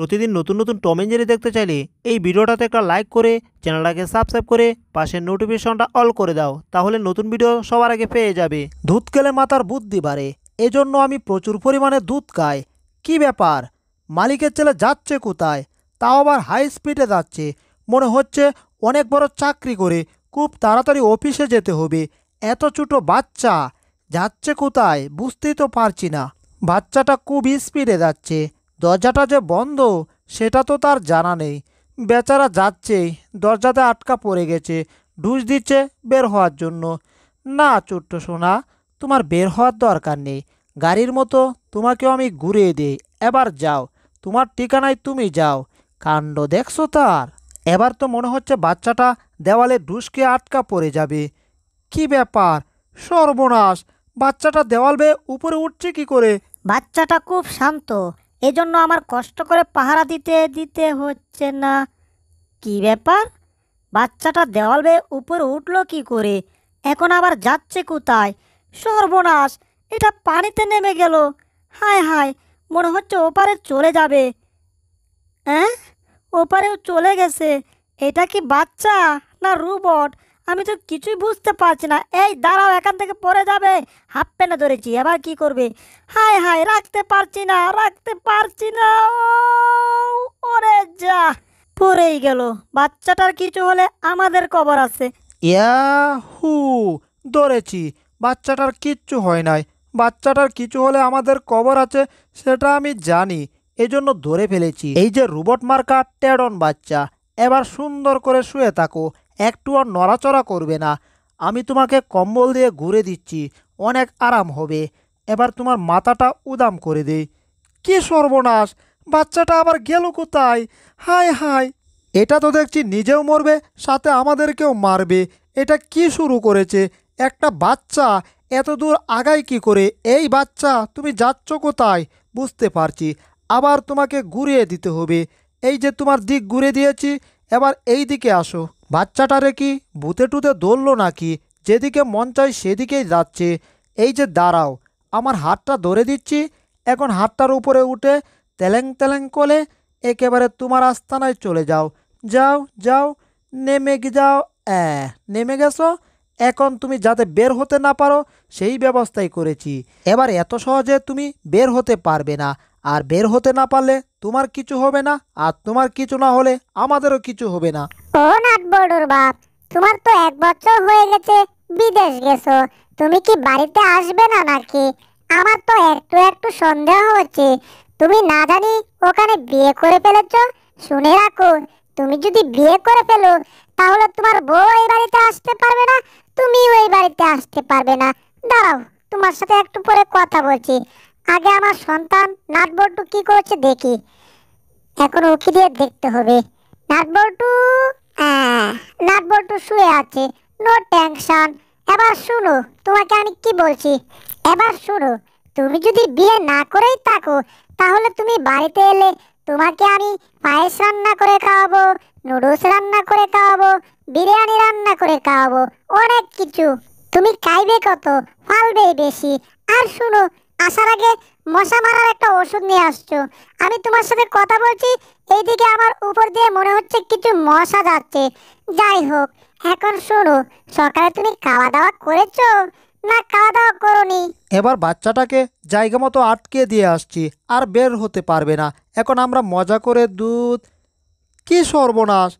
প্রতিদিন নতুন নতুন টম এঞ্জেরি দেখতে চাইলে এই ভিডিওটাতে একটা লাইক করে চ্যানেলটাকে সাবস্ক্রাইব করে পাশের নোটিফিকেশনটা অল করে দাও তাহলে নতুন ভিডিও সবার আগে পেয়ে যাবে দুধ খেলে মাথার বুদ্ধি বাড়ে এজন্য আমি প্রচুর পরিমাণে দুধ খাই কি ব্যাপার মালিকের ছেলে যাচ্ছে কোথায় তাও আবার হাই স্পিডে যাচ্ছে মনে হচ্ছে অনেক বড় চাকরি করে খুব তাড়াতাড়ি অফিসে যেতে হবে এত ছোটো বাচ্চা যাচ্ছে কোথায় বুঝতেই তো পারছি না বাচ্চাটা খুব স্পিডে যাচ্ছে দরজাটা যে বন্ধ সেটা তো তার জানা নেই বেচারা যাচ্ছে দরজাতে আটকা পড়ে গেছে ঢুস দিচ্ছে বের হওয়ার জন্য না ছোট্ট সোনা তোমার বের হওয়ার দরকার নেই গাড়ির মতো তোমাকেও আমি ঘুরিয়ে দিই এবার যাও তোমার ঠিকানায় তুমি যাও কাণ্ড দেখছো তার এবার তো মনে হচ্ছে বাচ্চাটা দেওয়ালে ঢুসকে আটকা পড়ে যাবে কি ব্যাপার সর্বনাশ বাচ্চাটা দেওয়াল বেয়ে উপরে উঠছে কি করে বাচ্চাটা খুব শান্ত এজন্য আমার কষ্ট করে পাহারা দিতে দিতে হচ্ছে না কি ব্যাপার বাচ্চাটা দেওয়াল বেয়ে উপরে উঠল কি করে এখন আবার যাচ্ছে কোথায় সর্বনাশ এটা পানিতে নেমে গেল হায় হায় মনে হচ্ছে ওপারে চলে যাবে হ্যাঁ ওপারেও চলে গেছে এটা কি বাচ্চা না রোবট আমি তো কিছুই বুঝতে পারছি না এই দাঁড়াও এখান থেকে পরে যাবে হাফ প্যান্টে ধরেছি এবার কি করবে হায় হায় রাখতে পারছি না রাখতে পারছি না ওরে যা পরেই গেল বাচ্চাটার কিছু হলে আমাদের কবর আছে ইয়াহু ধরেছি বাচ্চাটার কিচ্ছু হয় নাই বাচ্চাটার কিছু হলে আমাদের কবর আছে সেটা আমি জানি এজন্য ধরে ফেলেছি এই যে রোবট মার্কা ট্যাডন বাচ্চা এবার সুন্দর করে শুয়ে থাকো একটুও নড়াচড়া করবে না আমি তোমাকে কম্বল দিয়ে ঘুরে দিচ্ছি অনেক আরাম হবে এবার তোমার মাথাটা উদাম করে দেই কি সর্বনাশ বাচ্চাটা আবার গেল কোথায় হায় হায় এটা তো দেখছি নিজেও মরবে সাথে আমাদেরকেও মারবে এটা কি শুরু করেছে একটা বাচ্চা এত দূর আগায় কি করে এই বাচ্চা তুমি যাচ্ছ কোথায় বুঝতে পারছি আবার তোমাকে ঘুরিয়ে দিতে হবে এই যে তোমার দিক ঘুরে দিয়েছি এবার এই দিকে আসো বাচ্চাটারে কি বুতে টুতে দৌড়লো নাকি যেদিকে মন চাই সেদিকেই যাচ্ছে এই যে দাঁড়াও আমার হাতটা ধরে দিচ্ছি এখন হাতটার উপরে উঠে তেলেং তেলেং কলে একেবারে তোমার আস্তানায় চলে যাও যাও যাও নেমে যাও অ্যা নেমে গেছো এখন তুমি যাতে বের হতে না পারো সেই ব্যবস্থাই করেছি এবার এত সহজে তুমি বের হতে পারবে না আর বের হতে না পারলে তোমার কিছু হবে না আর তোমার কিছু না হলে আমাদেরও কিছু হবে না ও নাট বড়র বাপ তোমার তো এক বছর হয়ে গেছে বিদেশ গেছো তুমি কি বাড়িতে আসবে না নাকি আমার তো একটু একটু সন্দেহ হচ্ছে তুমি না জানি ওখানে বিয়ে করে ফেলেছ শুনে রাখো তুমি যদি বিয়ে করে ফেলো তাহলে তোমার বউ এই বাড়িতে আসতে পারবে না তুমিও এই বাড়িতে আসতে পারবে না দাঁড়াও তোমার সাথে একটু পরে কথা বলছি আগে আমার সন্তান নাটবল্টু কি করছে দেখি এখন উকি দিয়ে দেখতে হবে নাটবল্টু নাটবল্টু শুয়ে আছে নো টেনশন এবার শুনো তোমাকে আমি কি বলছি এবার শুনো তুমি যদি বিয়ে না করেই থাকো তাহলে তুমি বাড়িতে এলে তোমাকে আমি পায়েস রান্না করে খাওয়াবো নুডলস রান্না করে খাওয়াবো বিরিয়ানি রান্না করে খাওয়াবো অনেক কিছু তুমি খাইবে কত ফালবে বেশি আর শুনো আসার আগে মশা মারার একটা ওষুধ নিয়ে আসছো আমি তোমার সাথে কথা বলছি এইদিকে আমার উপর দিয়ে মনে হচ্ছে কিছু মশা যাচ্ছে যাই হোক এখন শোনো সকালে তুমি খাওয়া দাওয়া করেছো না খাওয়া দাওয়া করোনি এবার বাচ্চাটাকে জায়গা মতো আটকে দিয়ে আসছি আর বের হতে পারবে না এখন আমরা মজা করে দুধ কি সর্বনাশ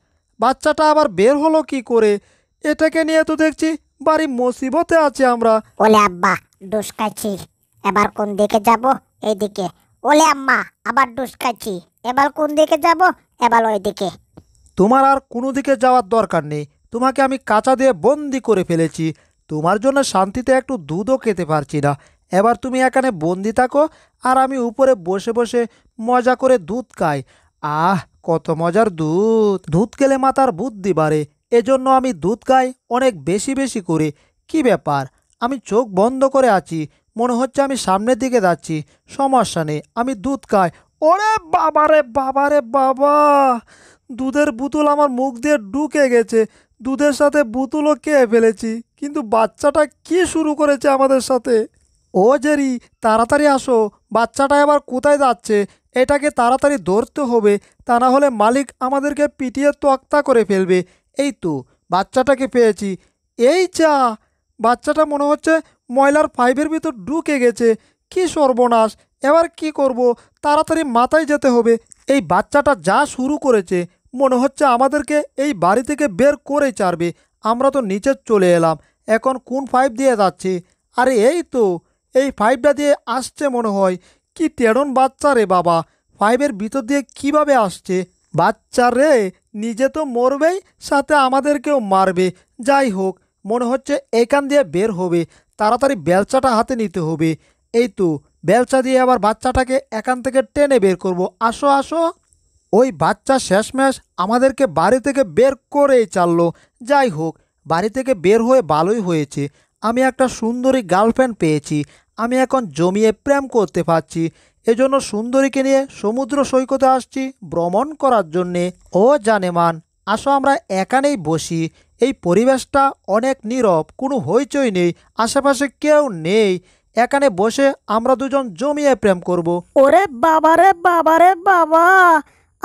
বাচ্চাটা আবার বের হলো কি করে এটাকে নিয়ে তো দেখছি বাড়ি মুসিবতে আছে আমরা ওলে আব্বা দোষ খাচ্ছি এবার কোন দিকে যাব এইদিকে ওলে আম্মা আবার খাইছি এবার কোন দিকে যাব এবার ওই দিকে তোমার আর কোনো দিকে যাওয়ার দরকার নেই তোমাকে আমি কাঁচা দিয়ে বন্দি করে ফেলেছি তোমার জন্য শান্তিতে একটু দুধও খেতে পারছি না এবার তুমি এখানে বন্দি থাকো আর আমি উপরে বসে বসে মজা করে দুধ খাই আহ কত মজার দুধ দুধ খেলে মাথার বুদ্ধি বাড়ে এজন্য আমি দুধ খাই অনেক বেশি বেশি করে কি ব্যাপার আমি চোখ বন্ধ করে আছি মনে হচ্ছে আমি সামনের দিকে যাচ্ছি সমস্যা নেই আমি দুধ খাই ওরে বাবারে বাবারে বাবা দুধের বুতুল আমার মুখ দিয়ে ঢুকে গেছে দুধের সাথে বুতুলও খেয়ে ফেলেছি কিন্তু বাচ্চাটা কি শুরু করেছে আমাদের সাথে ও জেরি তাড়াতাড়ি আসো বাচ্চাটা এবার কোথায় যাচ্ছে এটাকে তাড়াতাড়ি ধরতে হবে তা না হলে মালিক আমাদেরকে পিটিয়ে তোয়াক্তা করে ফেলবে এই তো বাচ্চাটাকে পেয়েছি এই চা বাচ্চাটা মনে হচ্ছে ময়লার পাইপের ভিতর ঢুকে গেছে কি সর্বনাশ এবার কি করব তাড়াতাড়ি মাথায় যেতে হবে এই বাচ্চাটা যা শুরু করেছে মনে হচ্ছে আমাদেরকে এই বাড়ি থেকে বের করে চারবে আমরা তো নিচে চলে এলাম এখন কোন পাইপ দিয়ে যাচ্ছি আরে এই তো এই পাইপটা দিয়ে আসছে মনে হয় কি টেরন বাচ্চা রে বাবা পাইপের ভিতর দিয়ে কিভাবে আসছে বাচ্চা রে নিজে তো মরবেই সাথে আমাদেরকেও মারবে যাই হোক মনে হচ্ছে এইখান দিয়ে বের হবে তাড়াতাড়ি বেলচাটা হাতে নিতে হবে এই তো বেলচা দিয়ে আবার বাচ্চাটাকে এখান থেকে টেনে বের করব আসো আসো ওই বাচ্চা শেষমেশ আমাদেরকে বাড়ি থেকে বের করেই চাললো যাই হোক বাড়ি থেকে বের হয়ে ভালোই হয়েছে আমি একটা সুন্দরী গার্লফ্রেন্ড পেয়েছি আমি এখন জমিয়ে প্রেম করতে পারছি এজন্য সুন্দরীকে নিয়ে সমুদ্র সৈকতে আসছি ভ্রমণ করার জন্যে ও জানেমান আসো আমরা এখানেই বসি এই পরিবেশটা অনেক নীরব কোনো হইচই নেই আশেপাশে কেউ নেই এখানে বসে আমরা দুজন জমিয়ে প্রেম করব। ওরে বাবারে বাবারে বাবা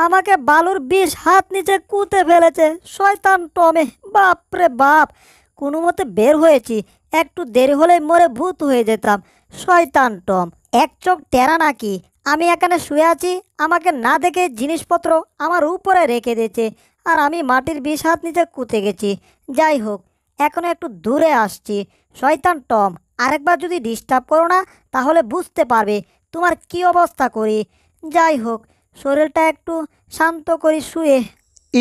আমাকে বালুর বিষ হাত নিচে কুঁতে ফেলেছে শয়তান টমে বাপরে বাপ কোনো মতে বের হয়েছি একটু দেরি হলেই মরে ভূত হয়ে যেতাম শয়তান টম এক চোখ টেরা নাকি আমি এখানে শুয়ে আছি আমাকে না দেখে জিনিসপত্র আমার উপরে রেখে দিয়েছে আর আমি মাটির বিষ হাত নিতে কুতে গেছি যাই হোক এখনও একটু দূরে আসছি শয়তান টম আরেকবার যদি ডিস্টার্ব করো না তাহলে বুঝতে পারবে তোমার কি অবস্থা করি যাই হোক শরীরটা একটু শান্ত করি শুয়ে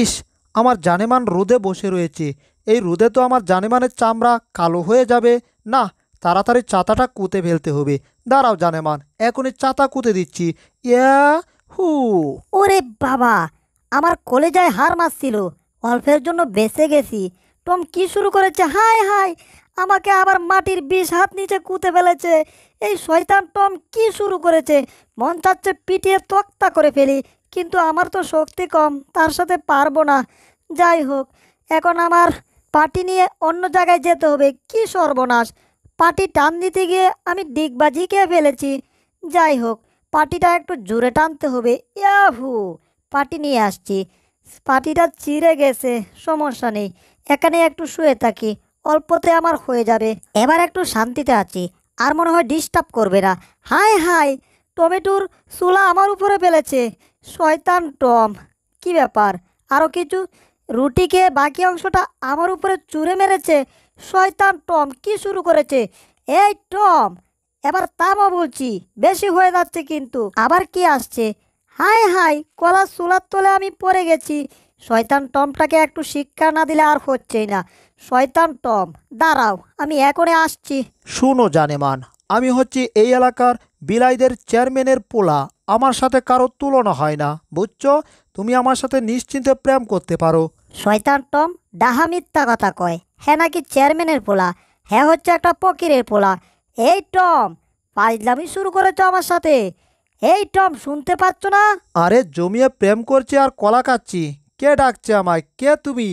ইস আমার জানেমান রোদে বসে রয়েছে এই রোদে তো আমার জানেমানের চামড়া কালো হয়ে যাবে না তাড়াতাড়ি চাতাটা কুতে ফেলতে হবে দাঁড়াও জানেমান এখনই চাতা কুতে দিচ্ছি ইয়া হু ওরে বাবা আমার কলেজায় হার মারছিল অল্পের জন্য বেঁচে গেছি টম কি শুরু করেছে হাই হাই আমাকে আবার মাটির বিষ হাত নিচে কুতে ফেলেছে এই শয়তান টম কি শুরু করেছে মন চাচ্ছে পিটিয়ে তক্তা করে ফেলি কিন্তু আমার তো শক্তি কম তার সাথে পারবো না যাই হোক এখন আমার পাটি নিয়ে অন্য জায়গায় যেতে হবে কি সর্বনাশ পাটি টান দিতে গিয়ে আমি ডিগবাজি খেয়ে ফেলেছি যাই হোক পাটিটা একটু জোরে টানতে হবে ইয়াহু পাটি নিয়ে আসছি পাটিটা চিড়ে গেছে সমস্যা নেই এখানে একটু শুয়ে থাকি অল্পতে আমার হয়ে যাবে এবার একটু শান্তিতে আছি আর মনে হয় ডিস্টার্ব করবে না হায় হায় টমেটোর চুলা আমার উপরে ফেলেছে শয়তান টম কি ব্যাপার আরও কিছু রুটি খেয়ে বাকি অংশটা আমার উপরে চুরে মেরেছে শয়তান টম কি শুরু করেছে এই টম এবার তামও বলছি বেশি হয়ে যাচ্ছে কিন্তু আবার কি আসছে হাই হাই কলার চুলার তোলে আমি পড়ে গেছি শয়তান টমটাকে একটু শিক্ষা না দিলে আর হচ্ছেই না শয়তান টম দাঁড়াও আমি এখনই আসছি শুনো জানেমান আমি হচ্ছি এই এলাকার বিলাইদের চেয়ারম্যানের পোলা আমার সাথে কারো তুলনা হয় না বুঝছো তুমি আমার সাথে নিশ্চিন্তে প্রেম করতে পারো শয়তান টম ডাহা মিথ্যা কথা কয় হ্যাঁ নাকি চেয়ারম্যানের পোলা হ্যাঁ হচ্ছে একটা পকিরের পোলা এই টম পাইজলামি শুরু করেছো আমার সাথে এই টম শুনতে পাচ্ছ না আরে জমিয়ে প্রেম করছি আর কলা খাচ্ছি কে ডাকছে আমায় কে তুমি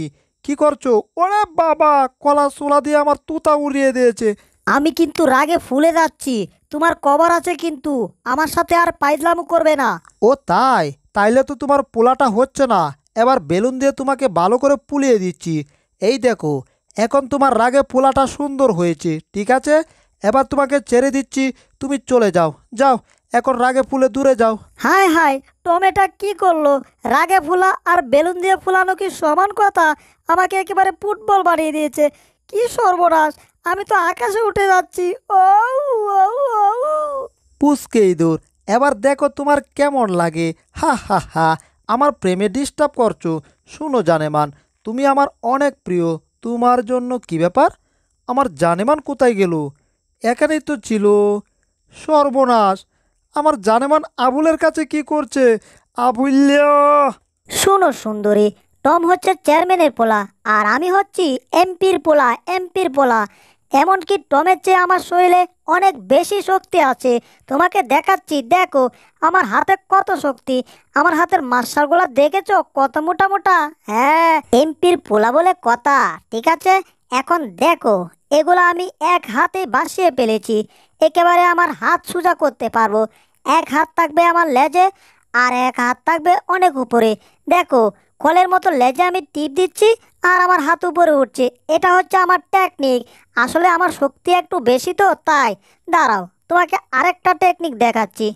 কি করছো ওরে বাবা কলা সোলা দিয়ে আমার তুতা উড়িয়ে দিয়েছে আমি কিন্তু রাগে ফুলে যাচ্ছি তোমার কভার আছে কিন্তু আমার সাথে আর পাইজলামো করবে না ও তাই তাইলে তো তোমার পোলাটা হচ্ছে না এবার বেলুন দিয়ে তোমাকে ভালো করে পুলিয়ে দিচ্ছি এই দেখো এখন তোমার রাগে পোলাটা সুন্দর হয়েছে ঠিক আছে এবার তোমাকে ছেড়ে দিচ্ছি তুমি চলে যাও যাও এখন রাগে ফুলে দূরে যাও হায় হায় টমেটা কি করলো রাগে ফুলা আর বেলুন দিয়ে ফুলানো কি সমান কথা আমাকে একেবারে ফুটবল বানিয়ে দিয়েছে কি সর্বনাশ আমি তো আকাশে উঠে যাচ্ছি ও পুষকে ইঁদুর এবার দেখো তোমার কেমন লাগে হা হা হা আমার প্রেমে ডিস্টার্ব করছো শুনো জানেমান তুমি আমার অনেক প্রিয় তোমার জন্য কি ব্যাপার আমার জানেমান কোথায় গেল এখানেই তো ছিল সর্বনাশ আমার জানেমান আবুলের কাছে কি করছে আবুল্য শোনো সুন্দরী টম হচ্ছে চেয়ারম্যানের পোলা আর আমি হচ্ছি এমপির পোলা এমপির পোলা এমনকি টমের চেয়ে আমার শরীরে অনেক বেশি শক্তি আছে তোমাকে দেখাচ্ছি দেখো আমার হাতে কত শক্তি আমার হাতের মার্শালগুলো দেখেছো কত মোটা মোটা হ্যাঁ এমপির পোলা বলে কথা ঠিক আছে এখন দেখো এগুলো আমি এক হাতে বাসিয়ে ফেলেছি একেবারে আমার হাত সোজা করতে পারবো এক হাত থাকবে আমার লেজে আর এক হাত থাকবে অনেক উপরে দেখো কলের মতো লেজে আমি টিপ দিচ্ছি আর আমার হাত উপরে উঠছে এটা হচ্ছে আমার টেকনিক আসলে আমার শক্তি একটু বেশি তো তাই দাঁড়াও তোমাকে আরেকটা টেকনিক দেখাচ্ছি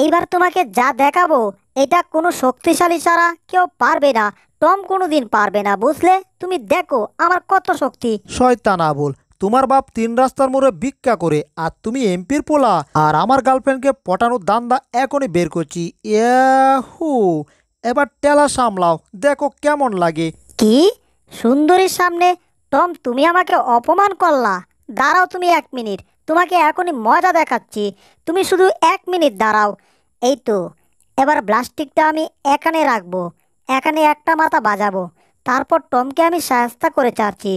এইবার তোমাকে যা দেখাবো এটা কোনো শক্তিশালী ছাড়া কেউ পারবে না টম কোনো দিন পারবে না বুঝলে তুমি দেখো আমার কত শক্তি শয়তান আবুল তোমার বাপ তিন রাস্তার মোড়ে ভিক্ষা করে আর তুমি এমপির পোলা আর আমার গার্লফ্রেন্ডকে পটানোর দান্দা এখনই বের করছি হু এবার টেলা সামলাও দেখো কেমন লাগে কি সুন্দরীর সামনে টম তুমি আমাকে অপমান করলা দাঁড়াও তুমি এক মিনিট তোমাকে এখনই মজা দেখাচ্ছি তুমি শুধু এক মিনিট দাঁড়াও এই তো এবার প্লাস্টিকটা আমি এখানে রাখবো এখানে একটা মাথা বাজাবো তারপর টমকে আমি সায়স্তা করে চাচ্ছি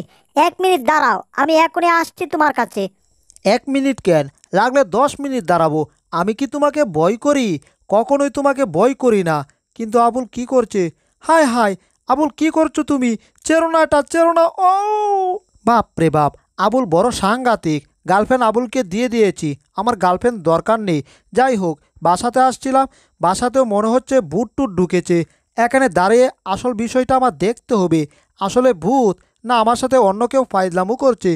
এক মিনিট দাঁড়াও আমি এখনই আসছি তোমার কাছে এক মিনিট কেন লাগলে দশ মিনিট দাঁড়াবো আমি কি তোমাকে বই করি কখনোই তোমাকে বই করি না কিন্তু আবুল কি করছে হায় হায় আবুল কি করছো তুমি চেরোনাটা চেরোনা ও বাপ রে বাপ আবুল বড় সাংঘাতিক গার্লফ্রেন্ড আবুলকে দিয়ে দিয়েছি আমার গার্লফ্রেন্ড দরকার নেই যাই হোক বাসাতে আসছিলাম বাসাতেও মনে হচ্ছে বুট টুট ঢুকেছে এখানে দাঁড়িয়ে আসল বিষয়টা আমার দেখতে হবে আসলে ভূত না আমার সাথে অন্য কেউ ফাইজলামু করছে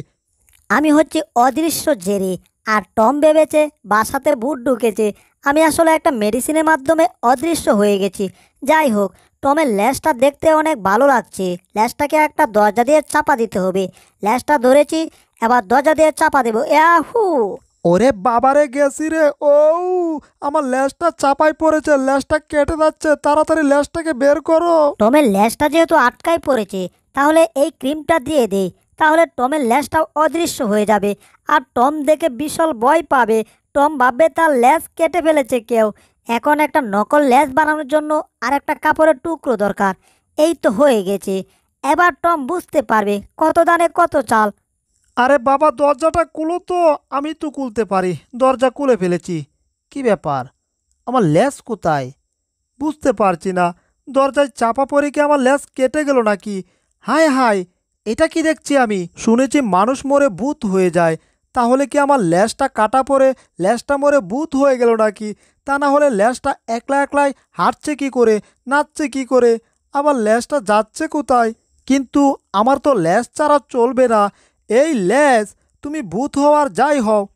আমি হচ্ছে অদৃশ্য জেরি আর টম ভেবেছে বাসাতে ভূত ঢুকেছে আমি আসলে একটা মেডিসিনের মাধ্যমে অদৃশ্য হয়ে গেছি যাই হোক টমের ল্যাশটা দেখতে অনেক ভালো লাগছে ল্যাশটাকে একটা দরজা দিয়ে চাপা দিতে হবে ল্যাশটা ধরেছি এবার দরজা দিয়ে চাপা দেবো হু ওরে বাবারে গেছি রে ও আমার ল্যাসটা চাপায় পড়েছে ল্যাসটা কেটে যাচ্ছে তাড়াতাড়ি ল্যাসটাকে বের করো টমের ল্যাসটা যেহেতু আটকায় পড়েছে তাহলে এই ক্রিমটা দিয়ে দেই তাহলে টমের ল্যাসটাও অদৃশ্য হয়ে যাবে আর টম দেখে বিশাল ভয় পাবে টম ভাববে তার ল্যাস কেটে ফেলেছে কেউ এখন একটা নকল ল্যাস বানানোর জন্য আর একটা কাপড়ের টুকরো দরকার এই তো হয়ে গেছে এবার টম বুঝতে পারবে কত দানে কত চাল আরে বাবা দরজাটা কুলো তো আমি তো কুলতে পারি দরজা কুলে ফেলেছি কি ব্যাপার আমার ল্যাস কোথায় বুঝতে পারছি না দরজায় চাপা পড়ে কি আমার ল্যাস কেটে গেল নাকি হায় হায় এটা কি দেখছি আমি শুনেছি মানুষ মরে ভূত হয়ে যায় তাহলে কি আমার ল্যাসটা কাটা পরে ল্যাসটা মরে ভূত হয়ে গেল নাকি তা না হলে ল্যাসটা একলা একলাই হাঁটছে কি করে নাচছে কি করে আবার ল্যাসটা যাচ্ছে কোথায় কিন্তু আমার তো ল্যাস ছাড়া চলবে না এই লেজ তুমি ভূত হওয়ার যাই হও